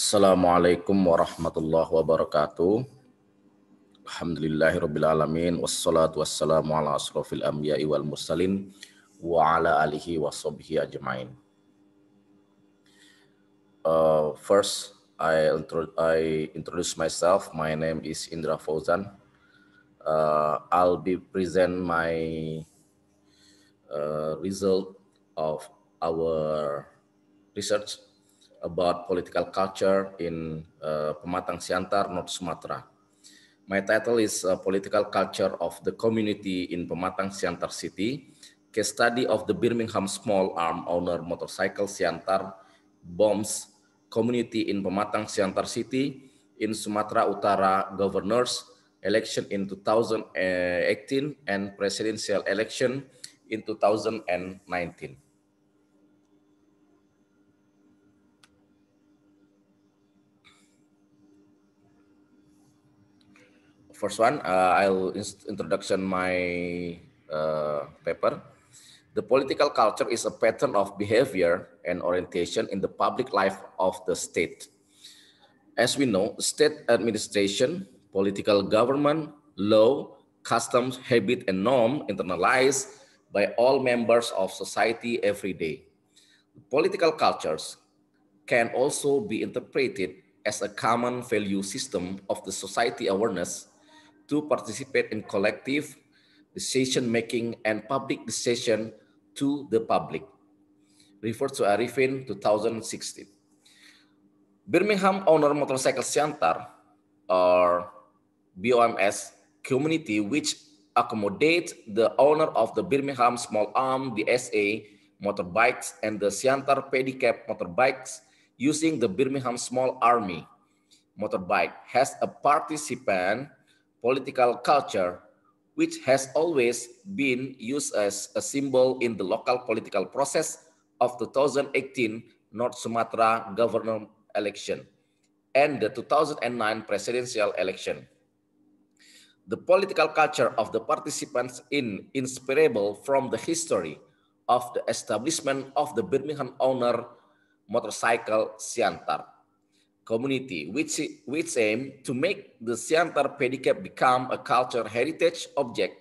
Assalamualaikum warahmatullahi wabarakatuh. Alhamdulillahirabbil alamin wassalatu wassalamu ala asrofil anbiya'i wal mursalin wa ala alihi washabbihi ajmain. Uh, first, I, intro I introduce myself. My name is Indra Fauzan. Uh, I'll be present my uh, result of our research about political culture in uh, Pematang Siantar, North Sumatra. My title is uh, Political Culture of the Community in Pematang Siantar City, Case Study of the Birmingham Small Arm Owner Motorcycle Siantar Bombs Community in Pematang Siantar City in Sumatra Utara Governors Election in 2018 uh, and Presidential Election in 2019. first one, uh, I'll introduction my uh, paper. The political culture is a pattern of behavior and orientation in the public life of the state. As we know, state administration, political government, law, customs, habit, and norm internalized by all members of society every day. Political cultures can also be interpreted as a common value system of the society awareness to participate in collective decision making and public decision to the public. Referred to Arifin 2016. Birmingham Owner Motorcycle Center or BOMS community which accommodates the owner of the Birmingham Small Arm DSA motorbikes and the Siantar Pedicab motorbikes using the Birmingham Small Army motorbike has a participant political culture, which has always been used as a symbol in the local political process of 2018 North Sumatra governor election and the 2009 presidential election. The political culture of the participants in inseparable from the history of the establishment of the Birmingham owner motorcycle Siantar community, which, which aim to make the Siantar pedicab become a cultural heritage object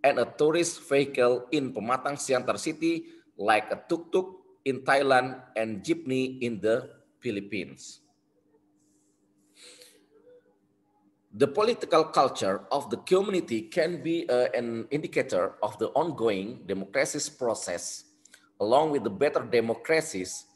and a tourist vehicle in Pematang Siantar City, like a tuk-tuk in Thailand and jeepney in the Philippines. The political culture of the community can be uh, an indicator of the ongoing democracies process, along with the better democracies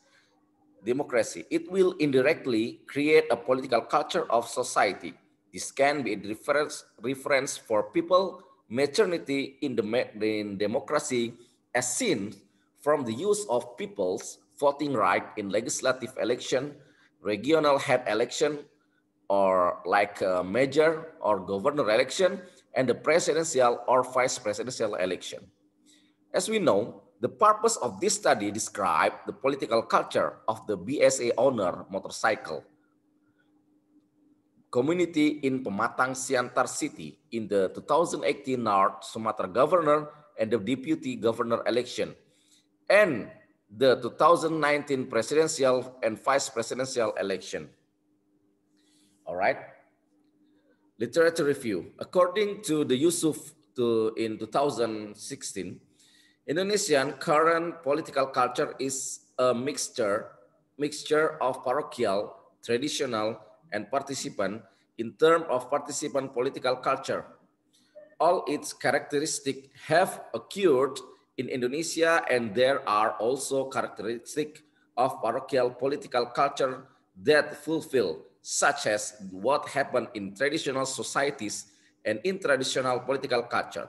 democracy, it will indirectly create a political culture of society. This can be a reference, reference for people maternity in, the, in democracy as seen from the use of people's voting right in legislative election, regional head election, or like mayor or governor election, and the presidential or vice presidential election. As we know, the purpose of this study described the political culture of the BSA owner motorcycle community in Pematang Siantar City in the 2018 North Sumatra governor and the deputy governor election and the 2019 presidential and vice presidential election. All right. Literature review. According to the Yusuf to in 2016, Indonesian current political culture is a mixture, mixture of parochial, traditional, and participant in terms of participant political culture. All its characteristics have occurred in Indonesia and there are also characteristics of parochial political culture that fulfill, such as what happened in traditional societies and in traditional political culture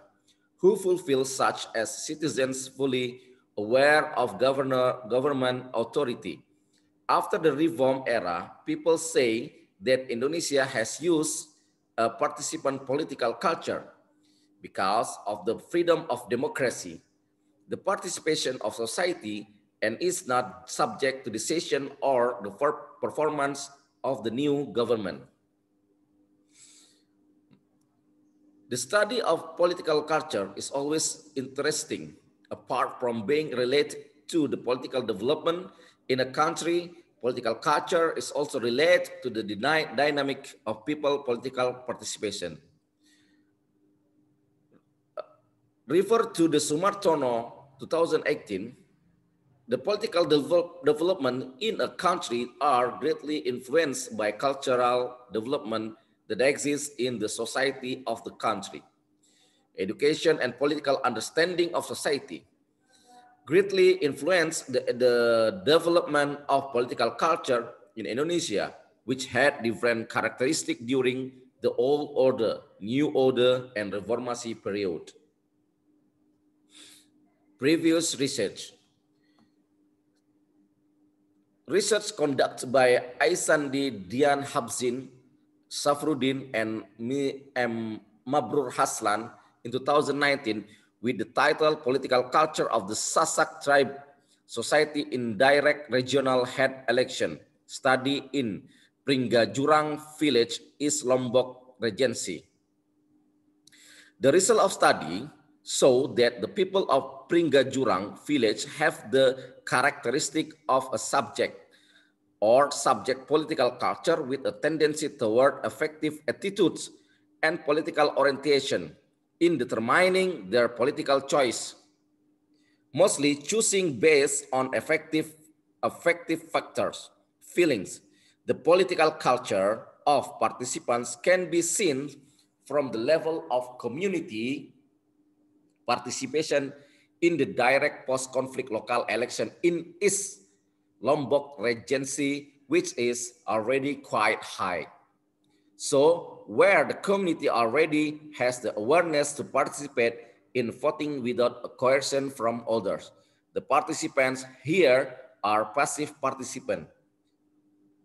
who fulfill such as citizens fully aware of governor, government authority. After the reform era, people say that Indonesia has used a participant political culture because of the freedom of democracy, the participation of society, and is not subject to decision or the performance of the new government. The study of political culture is always interesting, apart from being related to the political development in a country. Political culture is also related to the dynamic of people political participation. Refer to the Sumartono 2018, the political development in a country are greatly influenced by cultural development that exists in the society of the country. Education and political understanding of society greatly influence the, the development of political culture in Indonesia, which had different characteristics during the Old Order, New Order, and Reformasi period. Previous research. Research conducted by Aisandi Dian Habzin Safruddin and me M. Mabrur Haslan in 2019 with the title Political Culture of the Sasak Tribe Society in Direct Regional Head Election Study in Pringgajurang Village, East Lombok Regency. The result of study show that the people of Pringgajurang village have the characteristic of a subject or subject political culture with a tendency toward effective attitudes and political orientation in determining their political choice, mostly choosing based on effective, effective factors, feelings. The political culture of participants can be seen from the level of community participation in the direct post-conflict local election in East. Lombok Regency, which is already quite high. So where the community already has the awareness to participate in voting without coercion from others. The participants here are passive participants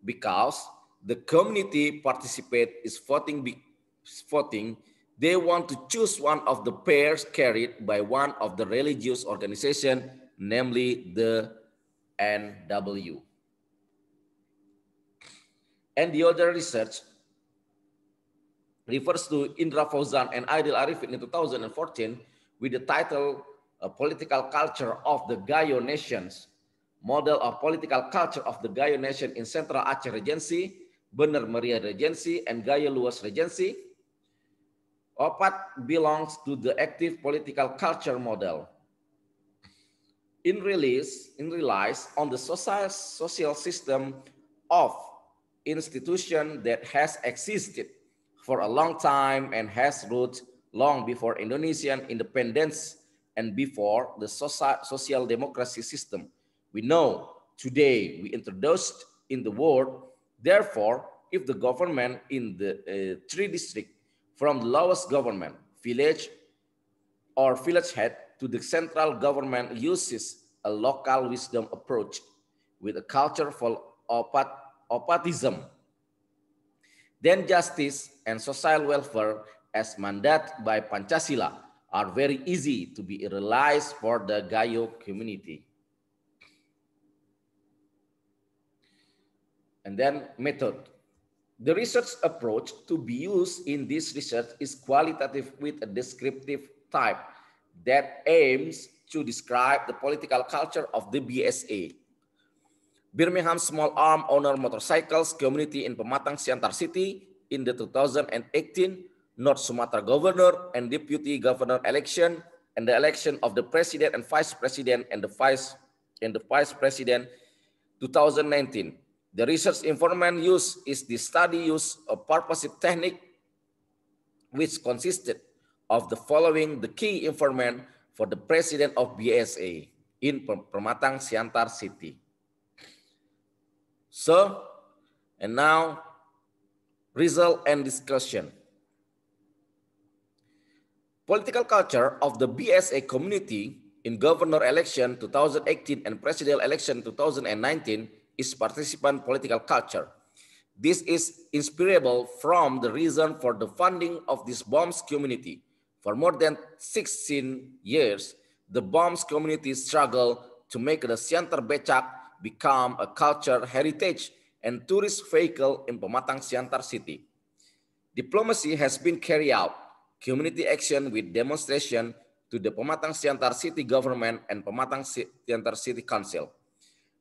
because the community participate is voting, voting they want to choose one of the pairs carried by one of the religious organization, namely the NW. And the other research refers to Indra Fauzan and Aidil Arifin in 2014 with the title A uh, Political Culture of the Gayo Nations, Model of Political Culture of the Gayo Nation in Central Aceh Regency, Bener Maria Regency, and Gayo Luas Regency. OPAT belongs to the active political culture model in release in relies on the social, social system of institution that has existed for a long time and has roots long before Indonesian independence and before the social, social democracy system. We know today we introduced in the world. Therefore, if the government in the uh, three district from the lowest government, village or village head to the central government uses a local wisdom approach with a culture for opatism. Then justice and social welfare as mandated by Pancasila are very easy to be realized for the Gayo community. And then method. The research approach to be used in this research is qualitative with a descriptive type that aims to describe the political culture of the BSA. Birmingham Small Arm Owner Motorcycles Community in Pematang Siantar City in the 2018 North Sumatra Governor and Deputy Governor election and the election of the President and Vice President and the Vice and the Vice President 2019. The research informant used is the study use of purposive technique which consisted of the following the key informant for the president of BSA in Permatang Siantar City. So, and now result and discussion. Political culture of the BSA community in governor election 2018 and presidential election 2019 is participant political culture. This is inspirable from the reason for the funding of this bombs community for more than 16 years, the Boms community struggled to make the Siantar Becak become a cultural heritage and tourist vehicle in Pematang Siantar City. Diplomacy has been carried out, community action with demonstration to the Pematang Siantar City Government and Pematang Siantar City Council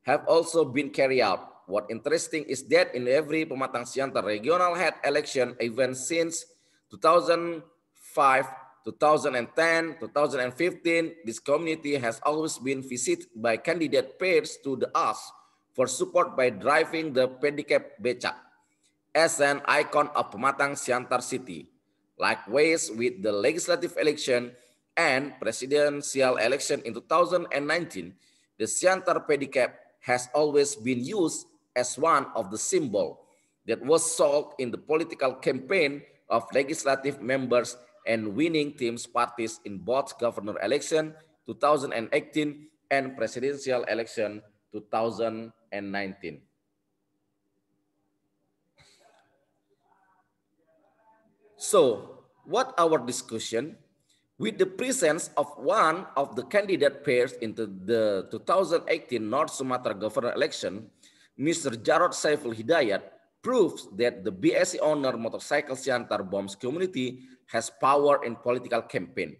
have also been carried out. What interesting is that in every Pematang Siantar regional head election event since 2005 2010, 2015, this community has always been visited by candidate pairs to the US for support by driving the pedicab becak as an icon of Pematang Siantar City. Likewise, with the legislative election and presidential election in 2019, the Siantar pedicab has always been used as one of the symbol that was sold in the political campaign of legislative members and winning teams parties in both governor election 2018 and presidential election 2019. So, what our discussion with the presence of one of the candidate pairs into the 2018 North Sumatra governor election, Mr. Jarod Saiful Hidayat proves that the BSE owner motorcycle Siantar Bombs community has power in political campaign.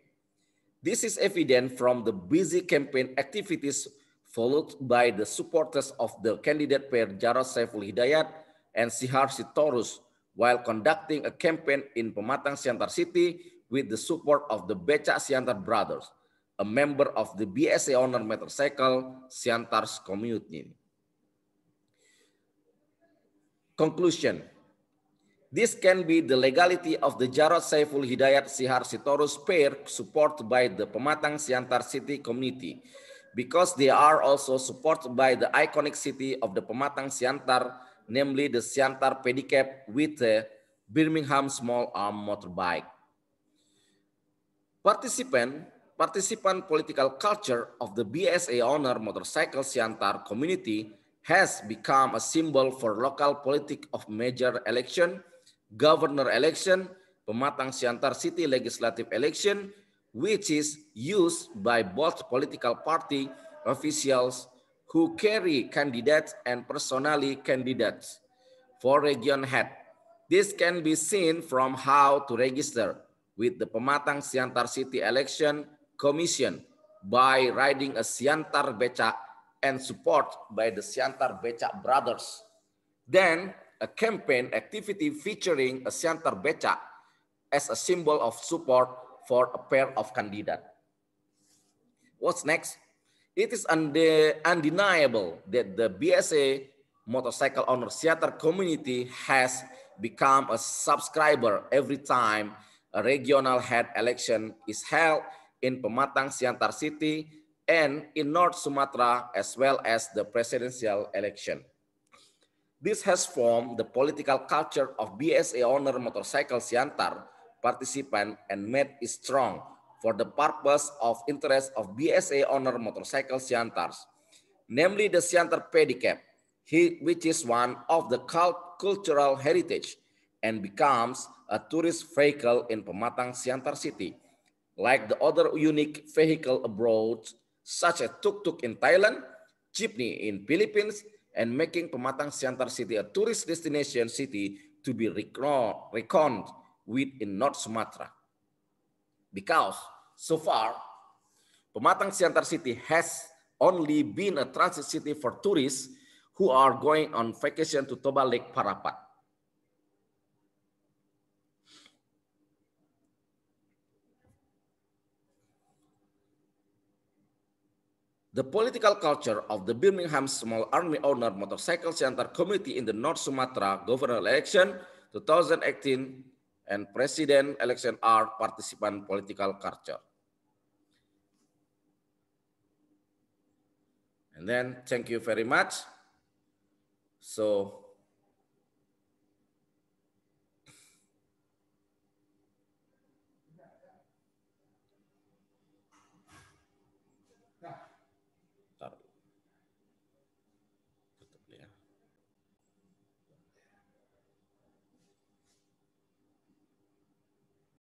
This is evident from the busy campaign activities followed by the supporters of the candidate pair Jarod Saiful Hidayat and Sihar Sitorus while conducting a campaign in Pematang Siantar City with the support of the Beca Siantar Brothers, a member of the BSA Honor Motorcycle Siantar's community. Conclusion, this can be the legality of the Jarod Saiful Hidayat Sihar Sitorus pair supported by the Pematang Siantar City community because they are also supported by the iconic city of the Pematang Siantar, namely the Siantar Pedicab with the Birmingham small arm motorbike. Participant, participant political culture of the BSA owner motorcycle Siantar community has become a symbol for local politics of major election governor election, pematang siantar city legislative election, which is used by both political party officials who carry candidates and personally candidates for region head. This can be seen from how to register with the Pematang Siantar City Election Commission by riding a Siantar Becak and support by the Siantar Becak brothers. Then a campaign activity featuring a center beca as a symbol of support for a pair of candidate. What's next? It is undeniable that the BSA motorcycle owner theater community has become a subscriber every time a regional head election is held in Pematang Siantar City and in North Sumatra as well as the presidential election. This has formed the political culture of BSA owner motorcycle Siantar participant and made it strong for the purpose of interest of BSA owner motorcycle Siantars, namely the Siantar pedicab, which is one of the cult cultural heritage and becomes a tourist vehicle in Pematang Siantar City, like the other unique vehicle abroad, such as tuk-tuk in Thailand, jeepney in Philippines, and making Pematang Siantar City a tourist destination city to be reckoned with in North Sumatra. Because so far, Pematang Siantar City has only been a transit city for tourists who are going on vacation to Toba Lake Parapat. The political culture of the Birmingham Small Army Owner Motorcycle Center Committee in the North Sumatra governor election 2018 and president election are participant political culture. And then thank you very much. So